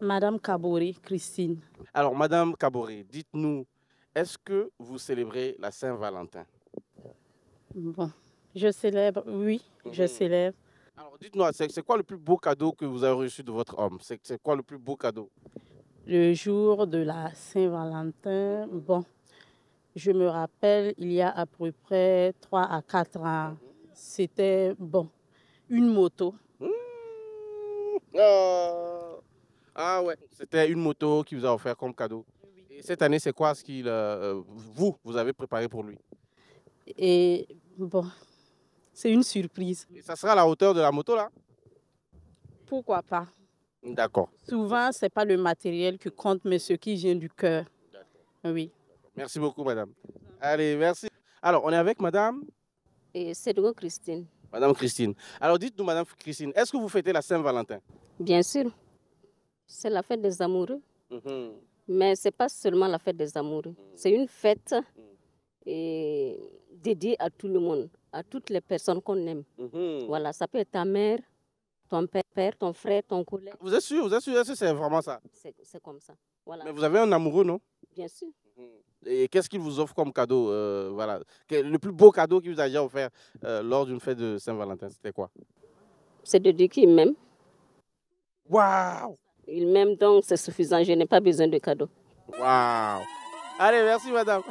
Madame Kabore, Christine. Alors, Madame Kabore, dites-nous, est-ce que vous célébrez la Saint-Valentin Bon, je célèbre, oui, je mhm. célèbre. Alors, dites-nous, c'est quoi le plus beau cadeau que vous avez reçu de votre homme C'est quoi le plus beau cadeau Le jour de la Saint-Valentin, bon, je me rappelle, il y a à peu près 3 à 4 ans, mhm. c'était, bon, une moto. Hmm? C'était une moto qui vous a offert comme cadeau. Et cette année, c'est quoi ce qu'il euh, vous vous avez préparé pour lui Et bon, c'est une surprise. ça sera à la hauteur de la moto là Pourquoi pas D'accord. Souvent, c'est pas le matériel qui compte, mais ce qui vient du cœur. Oui. Merci beaucoup, madame. Allez, merci. Alors, on est avec madame Et donc Christine. Madame Christine. Alors, dites-nous, madame Christine, est-ce que vous fêtez la Saint-Valentin Bien sûr c'est la fête des amoureux. Mhm. Mais ce n'est pas seulement la fête des amoureux. Mhm. C'est une fête mhm. et dédiée à tout le monde, à toutes les personnes qu'on aime. Voilà, ça peut être ta mère, ton père, ton frère, ton collègue. Vous êtes sûr, vous êtes sûr c'est vraiment ça C'est comme ça. Mais vous avez un amoureux, non Bien sûr. Et qu'est-ce qu'il vous offre comme cadeau euh, voilà. Le plus beau cadeau qu'il vous a déjà offert euh, lors d'une fête de Saint-Valentin, c'était quoi C'est de dire qu'il m'aime. Waouh il m'aime donc, c'est suffisant. Je n'ai pas besoin de cadeaux. Waouh Allez, merci madame.